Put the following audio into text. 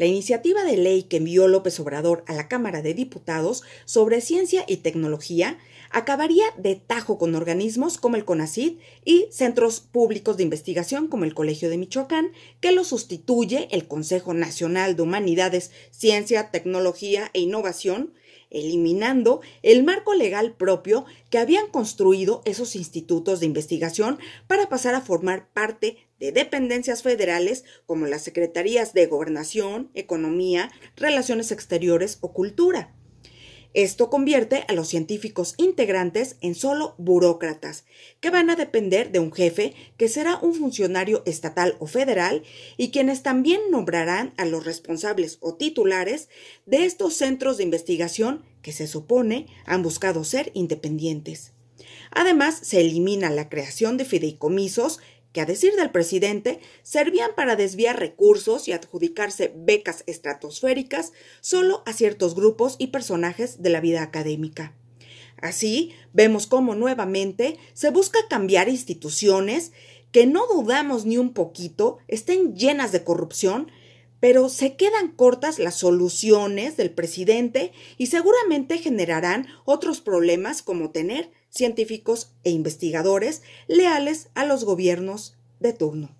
La iniciativa de ley que envió López Obrador a la Cámara de Diputados sobre ciencia y tecnología acabaría de tajo con organismos como el CONACID y centros públicos de investigación como el Colegio de Michoacán, que lo sustituye el Consejo Nacional de Humanidades, Ciencia, Tecnología e Innovación, eliminando el marco legal propio que habían construido esos institutos de investigación para pasar a formar parte de dependencias federales como las secretarías de Gobernación, Economía, Relaciones Exteriores o Cultura. Esto convierte a los científicos integrantes en solo burócratas, que van a depender de un jefe que será un funcionario estatal o federal y quienes también nombrarán a los responsables o titulares de estos centros de investigación que se supone han buscado ser independientes. Además, se elimina la creación de fideicomisos que a decir del presidente servían para desviar recursos y adjudicarse becas estratosféricas solo a ciertos grupos y personajes de la vida académica. Así, vemos cómo nuevamente se busca cambiar instituciones que no dudamos ni un poquito estén llenas de corrupción, pero se quedan cortas las soluciones del presidente y seguramente generarán otros problemas como tener científicos e investigadores leales a los gobiernos de turno.